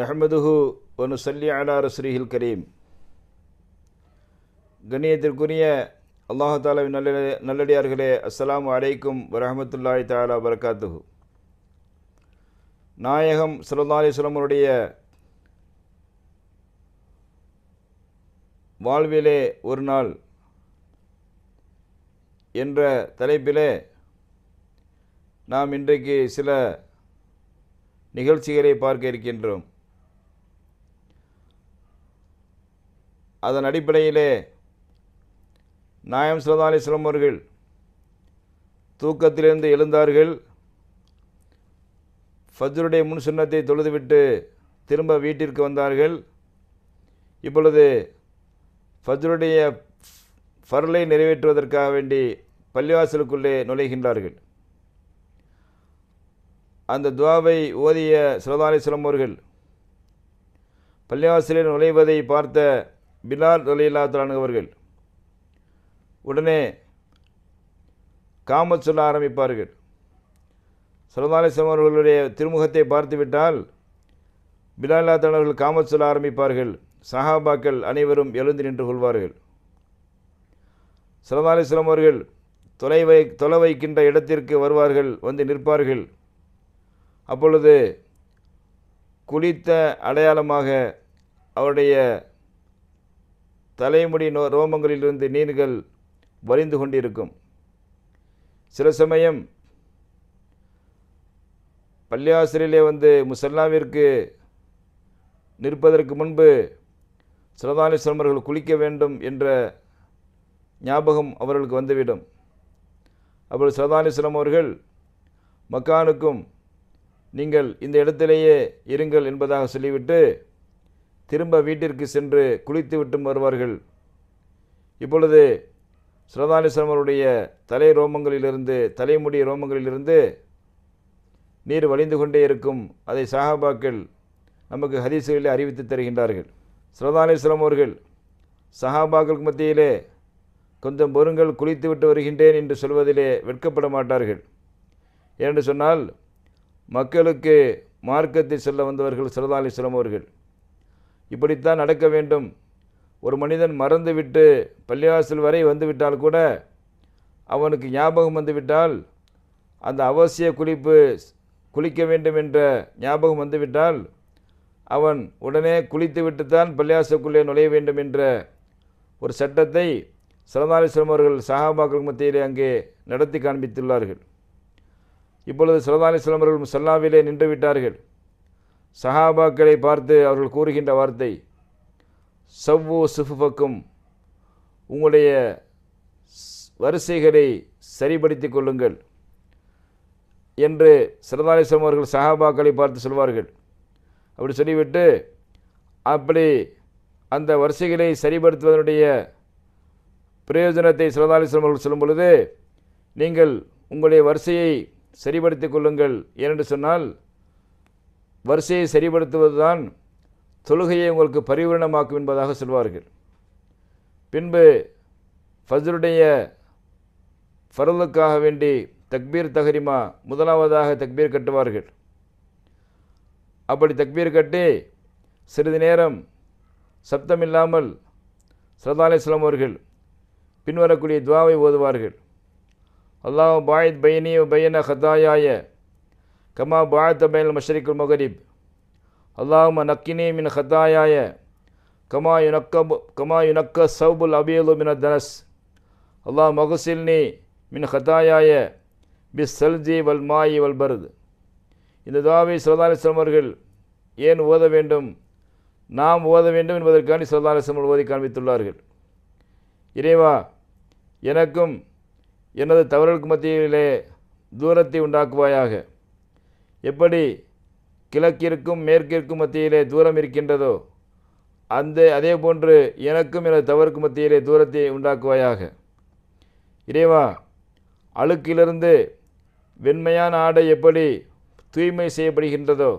நஹமதுஹு ஒனு சல்லி அலா ஸ்ரீஹில் கரீம் கணியத்திற்குரிய அல்லாஹு தாலாவின் நல்ல நல்லடியார்களே அஸ்லாம் அலைக்கும் வரமத்துல்லாய் தாலா வரகாத்துஹு நாயகம் சல்லா அலிஸ்லமருடைய வாழ்விலே ஒரு நாள் என்ற தலைப்பிலே நாம் இன்றைக்கு சில நிகழ்ச்சிகளை பார்க்க இருக்கின்றோம் அதன் அடிப்படையிலே நாயம் சல்லா அலிஸ்லாம் அவர்கள் தூக்கத்திலிருந்து எழுந்தார்கள் ஃபஜ்ருடைய முன் சின்னத்தை தொழுதுவிட்டு திரும்ப வீட்டிற்கு வந்தார்கள் இப்பொழுது ஃபஜ்ருடைய ஃபர்லை நிறைவேற்றுவதற்காக வேண்டி பள்ளிவாசலுக்குள்ளே நுழைகின்றார்கள் அந்த துவாவை ஓதிய சிவதாலிஸ்லம் அவர்கள் பள்ளிவாசலில் நுழைவதை பார்த்த பிலால் தலானு அவர்கள் உடனே காமத் சொல்ல ஆரம்பிப்பார்கள் சரதாலிசம் அவர்களுடைய திருமுகத்தை பார்த்துவிட்டால் பிலாலாத்தான் அவர்கள் காமத் சொல்ல ஆரம்பிப்பார்கள் சஹாபாக்கள் அனைவரும் எழுந்து நின்று கொள்வார்கள் சரதாலிஸ்லாம் அவர்கள் தொலை வை தொலை வைக்கின்ற இடத்திற்கு வருவார்கள் வந்து நிற்பார்கள் அப்பொழுது குளித்த அடையாளமாக அவருடைய தலைமுடி நோ ரோமங்களிலிருந்து நீர்கள் வலிந்து கொண்டிருக்கும் சில சமயம் பள்ளியாசிரியிலே வந்து முசல்லாவிற்கு நிற்பதற்கு முன்பு சிரதாலிஸ்வரம் குளிக்க வேண்டும் என்ற ஞாபகம் அவர்களுக்கு வந்துவிடும் அப்பொழுது சிரதாலிஸ்வரம் அவர்கள் மக்கானுக்கும் நீங்கள் இந்த இடத்திலேயே இருங்கள் என்பதாக சொல்லிவிட்டு திரும்ப வீட்டிற்கு சென்று குளித்து விட்டும் வருவார்கள் இப்பொழுது சிரதானிஸ்வரமருடைய தலை ரோமங்களிலிருந்து தலைமுடி ரோமங்களிலிருந்து நீர் வழிந்து கொண்டே இருக்கும் அதை சஹாபாக்கள் நமக்கு ஹதீசுகளிலே அறிவித்து தருகின்றார்கள் சிரதானிஸ்வரம் அவர்கள் சஹாபாக்களுக்கு மத்தியிலே கொஞ்சம் பொருங்கள் குளித்து விட்டு வருகின்றேன் என்று சொல்வதிலே வெட்கப்பட மாட்டார்கள் ஏனென்று சொன்னால் மக்களுக்கு மார்க்கத்தை செல்ல வந்தவர்கள் சிரதானிஸ்வரம் அவர்கள் இப்படித்தான் நடக்க வேண்டும் ஒரு மனிதன் மறந்துவிட்டு பள்ளிவாசல் வரை வந்துவிட்டால் கூட அவனுக்கு ஞாபகம் வந்துவிட்டால் அந்த அவசிய குளிப்பு குளிக்க வேண்டும் என்ற ஞாபகம் வந்துவிட்டால் அவன் உடனே குளித்துவிட்டு தான் பள்ளியாசுக்குள்ளே நுழைய வேண்டும் என்ற ஒரு சட்டத்தை சரதாலிஸ்லம் அவர்கள் சஹாபாக்கள் மத்தியிலே அங்கே நடத்தி காண்பித்துள்ளார்கள் இப்பொழுது சரதாலிஸ்லம் அவர்கள் சல்லாவிலே நின்று விட்டார்கள் சஹாபாக்களை பார்த்து அவர்கள் கூறுகின்ற வார்த்தை சவ்வு சுஃபுஃபக்கும் உங்களுடைய வரிசைகளை சரிபடுத்தி கொள்ளுங்கள் என்று சிறதாலேசம் அவர்கள் சஹாபாக்களை பார்த்து சொல்வார்கள் அப்படி சொல்லிவிட்டு அப்படி அந்த வரிசைகளை சரிபடுத்துவதனுடைய பிரயோஜனத்தை சிறதாலேசம் அவர்கள் சொல்லும் பொழுது நீங்கள் உங்களுடைய வரிசையை சரிபடுத்திக் கொள்ளுங்கள் ஏனென்று சொன்னால் வரிசையை சரிப்படுத்துவதுதான் தொழுகையை உங்களுக்கு பரிவூரணமாக்கும் என்பதாக சொல்வார்கள் பின்பு ஃபஜருடைய ஃபரலுக்காக வேண்டி தக்பீர் தஹரிமா முதலாவதாக தக்பீர் கட்டுவார்கள் அப்படி தக்பீர் கட்டி சிறிது நேரம் சப்தமில்லாமல் சரதாலேஸ்லாம் அவர்கள் பின்வரக்கூடிய துவாவை ஓதுவார்கள் அல்லாஹ் பாயத் பயனிய பயன ஹதாயாய கமா பாத் பைன் மஷ்ரிகுல் மகரிப் அல்லாஹும நக்கினே மின் ஹதாயாய கமா யுனக்க கமா யுனக்க சவுபுல் அபியலு மின தனஸ் அல்லாஹ் மகுசில்னி மின் ஹதாயாய பிஸ் சல்ஜி வல் மாயி வல் பருது இந்த துவாவை சரதாலிஸ்லம் அவர்கள் ஏன் ஓத வேண்டும் நாம் ஓத வேண்டும் என்பதற்காண்டி சரதாலிஸ்லம் ஓதி காண்பித்துள்ளார்கள் இறைவா எனக்கும் எனது தவறுக்கு மத்தியிலே தூரத்தை உண்டாக்குவாயாக எப்படி கிழக்கிற்கும் மேற்கிற்கும் மத்தியிலே தூரம் இருக்கின்றதோ அந்த அதே போன்று எனக்கும் எனது தவறுக்கு மத்தியிலே தூரத்தை உண்டாக்குவாயாக இறைவா அழுக்கிலிருந்து வெண்மையான ஆடை எப்படி தூய்மை செய்யப்படுகின்றதோ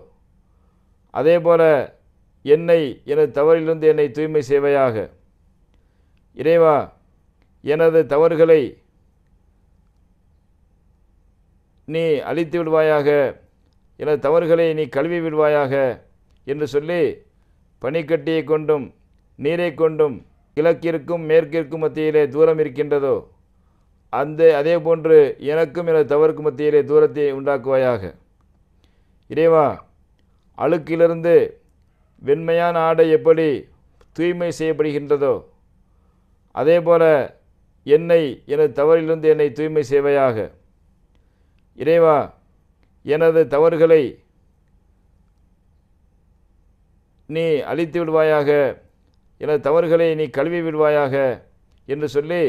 அதே போல என்னை எனது தவறிலிருந்து என்னை தூய்மை செய்வையாக இறைவா எனது தவறுகளை நீ அழித்து விடுவாயாக எனது தவறுகளை நீ கழுவி விடுவாயாக என்று சொல்லி பனிக்கட்டியை கொண்டும் நீரை கொண்டும் கிழக்கிற்கும் மேற்கிற்கும் மத்தியிலே தூரம் இருக்கின்றதோ அந்த அதே போன்று எனக்கும் எனது தவறுக்கு மத்தியிலே தூரத்தை உண்டாக்குவாயாக இறைவா அழுக்கிலிருந்து வெண்மையான ஆடை எப்படி தூய்மை செய்யப்படுகின்றதோ அதே போல என்னை எனது தவறிலிருந்து என்னை தூய்மை செய்வையாக இறைவா எனது தவறுகளை நீ அழித்து விடுவாயாக எனது தவறுகளை நீ கழுவி விடுவாயாக என்று சொல்லி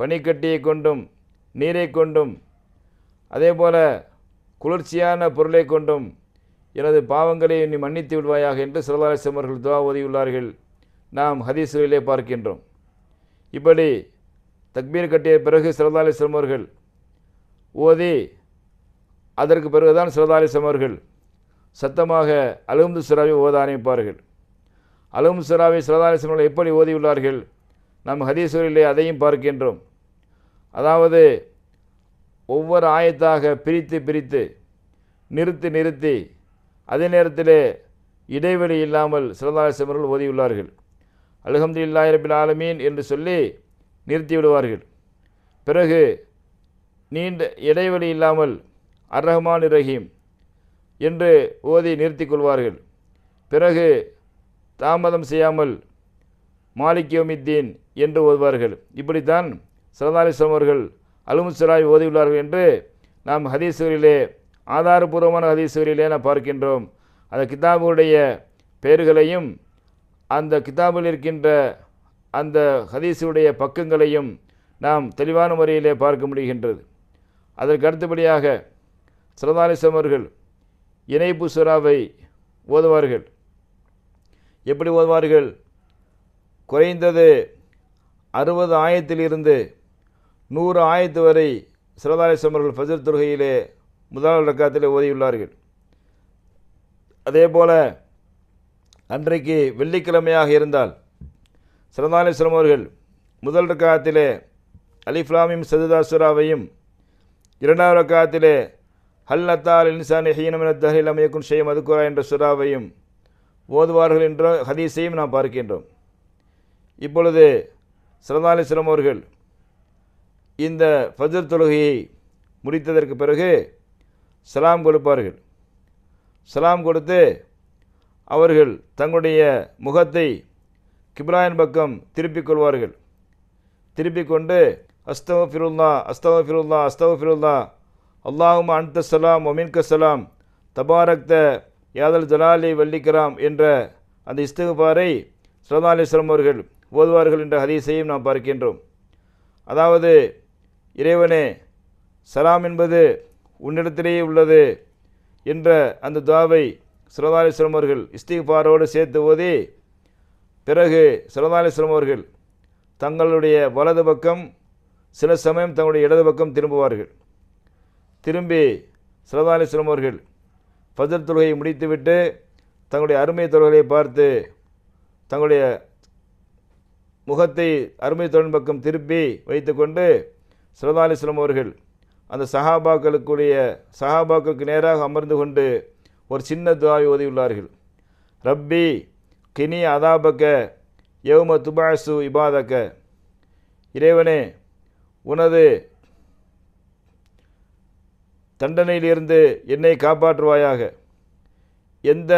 பனிக்கட்டியை கொண்டும் நீரை கொண்டும் அதே போல் குளிர்ச்சியான பொருளை கொண்டும் எனது பாவங்களை நீ மன்னித்து விடுவாயாக என்று சிலதாரிசம் அவர்கள் துவா ஓதியுள்ளார்கள் நாம் ஹதீசுகளிலே பார்க்கின்றோம் இப்படி தக்பீர் கட்டிய பிறகு சிலதாரிசம் அவர்கள் ஓதி அதற்கு பிறகுதான் சிறதாலிசம் அவர்கள் சத்தமாக அலுமது சிராவை ஓத ஆரம்பிப்பார்கள் அலுமது சிராவை சிறதாலிசம் அவர்கள் எப்படி ஓதியுள்ளார்கள் நம் ஹதீஸ்வரிலே அதையும் பார்க்கின்றோம் அதாவது ஒவ்வொரு ஆயத்தாக பிரித்து பிரித்து நிறுத்தி நிறுத்தி அதே நேரத்திலே இடைவெளி இல்லாமல் சிறதாலிசம் அவர்கள் ஓதியுள்ளார்கள் அலகம்து இல்லாயிரபில் ஆலமீன் என்று சொல்லி நிறுத்தி விடுவார்கள் பிறகு நீண்ட இடைவெளி இல்லாமல் அர் ரஹ்மான் ரஹீம் என்று ஓதி நிறுத்தி கொள்வார்கள் பிறகு தாமதம் செய்யாமல் மாலிக்யோமித்தீன் என்று ஓதுவார்கள் இப்படித்தான் சரதாலிஸ்லாம் அவர்கள் அலுமுசராய் ஓதியுள்ளார்கள் என்று நாம் ஹதீசுகளிலே ஆதாரபூர்வமான ஹதீசுகளிலே நாம் பார்க்கின்றோம் அந்த கிதாபுடைய பெயர்களையும் அந்த கிதாபில் இருக்கின்ற அந்த ஹதீசுடைய பக்கங்களையும் நாம் தெளிவான முறையிலே பார்க்க முடிகின்றது அதற்கு அடுத்தபடியாக சரதாலிசம் அவர்கள் இணைப்பு சுறாவை ஓதுவார்கள் எப்படி ஓதுவார்கள் குறைந்தது அறுபது ஆயத்திலிருந்து நூறு ஆயத்து வரை சிறதாலிசம் அவர்கள் ஃபஜர் துருகையிலே முதல் ரக்கத்தில் ஓதியுள்ளார்கள் அதே அன்றைக்கு வெள்ளிக்கிழமையாக இருந்தால் சிறந்தாலேஸ்வரம் அவர்கள் முதல் ரக்காத்திலே அலிஃப்லாமியும் சதுதாசுராவையும் இரண்டாவது ரக்காத்திலே ஹல்லத்தால் இன்சான் ஹீனமின தஹில் அமையக்கும் செய்ய மதுக்குரா என்ற சுறாவையும் ஓதுவார்கள் என்ற ஹதீஸையும் நாம் பார்க்கின்றோம் இப்பொழுது சிரதாலிசிரம் அவர்கள் இந்த ஃபஜர் தொழுகையை முடித்ததற்கு பிறகு சலாம் கொடுப்பார்கள் சலாம் கொடுத்து அவர்கள் தங்களுடைய முகத்தை கிப்ராயின் பக்கம் திருப்பிக் கொள்வார்கள் திருப்பிக் கொண்டு அஸ்தவ ஃபிருல்லா அஸ்தவ ஃபிருல்லா அஸ்தவ ஃபிருல்லா அல்லாஹும் அன்த சலாம் ஒமின்க சலாம் தபாரக்த யாதல் ஜலாலி வல்லிக்ராம் என்ற அந்த இஸ்துகுபாரை சலதா அலிஸ்லாம் அவர்கள் ஓதுவார்கள் என்ற ஹதீஸையும் நாம் பார்க்கின்றோம் அதாவது இறைவனே சலாம் என்பது உன்னிடத்திலேயே உள்ளது என்ற அந்த துவாவை சலதா அவர்கள் இஸ்திகுபாரோடு சேர்த்து ஓதி பிறகு சலதா அவர்கள் தங்களுடைய வலது பக்கம் சில சமயம் தங்களுடைய இடது பக்கம் திரும்புவார்கள் திரும்பி சிரதாலேஸ்வரம் அவர்கள் ஃபஜர் தொழுகையை முடித்துவிட்டு தங்களுடைய அருமை தொழுகளை பார்த்து தங்களுடைய முகத்தை அருமை தொழில் பக்கம் திருப்பி வைத்துக்கொண்டு சிரதாலிஸ்லம் அவர்கள் அந்த சஹாபாக்களுக்குரிய சஹாபாக்களுக்கு நேராக அமர்ந்து கொண்டு ஒரு சின்ன துவாவை ஓதியுள்ளார்கள் ரப்பி கினி அதாபக்க யௌம துபாசு இபாதக்க இறைவனே உனது தண்டனையிலிருந்து என்னை காப்பாற்றுவாயாக எந்த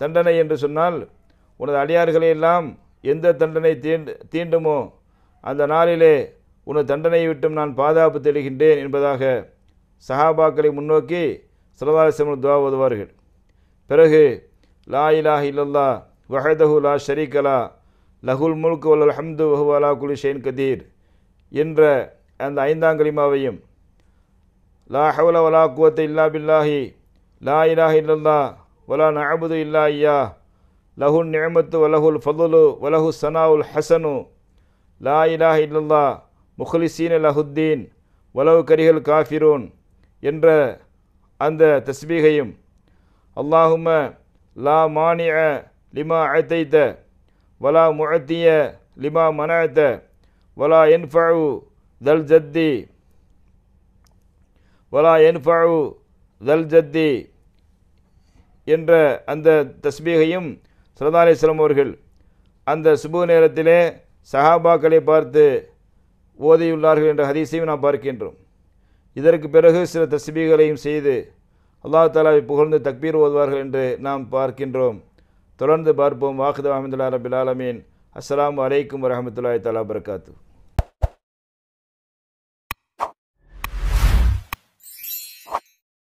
தண்டனை என்று சொன்னால் உனது அடியார்களையெல்லாம் எந்த தண்டனை தீண்டு தீண்டுமோ அந்த நாளிலே உனது தண்டனையை விட்டும் நான் பாதுகாப்பு தெரிகின்றேன் என்பதாக சஹாபாக்களை முன்னோக்கி சலதாசிரமன் துவா உதவார்கள் பிறகு லா இலா இல்லல்லா வஹதஹு லா ஷரீகலா லஹுல் முல்கு வல் ஹம்து வஹு அலா குலி ஷெயின் கதீர் என்ற அந்த ஐந்தாங்கலிமாவையும் لا حول ولا قوة إلا بالله لا إله إلا الله ولا نعبد إلا إياه له النعمة وله الفضل وله الثناء الحسن لا إله إلا الله مخلصين له الدين ولو كره الكافرون ينرى அந்த தஸ்பீகையும் அல்லாஹும லா மானிய லிமா அத்தைத்த வலா முழத்திய லிமா மனத்த வலா என்ஃபு தல் ஜத்தி வலா என்ஃபாவு தல் ஜத்தி என்ற அந்த தஸ்பீகையும் சரதா அவர்கள் அந்த சுபு நேரத்திலே சஹாபாக்களை பார்த்து ஓதியுள்ளார்கள் என்ற ஹதீஸையும் நாம் பார்க்கின்றோம் இதற்கு பிறகு சில தஸ்மீகளையும் செய்து அல்லா தாலாவை புகழ்ந்து தக்பீர் ஓதுவார்கள் என்று நாம் பார்க்கின்றோம் தொடர்ந்து பார்ப்போம் வாக்குதா அஹமதுல்லா ரபில் ஆலமீன் அஸ்லாம் வலைக்கம் வரமத்துல்லாய் தலா பரகாத்து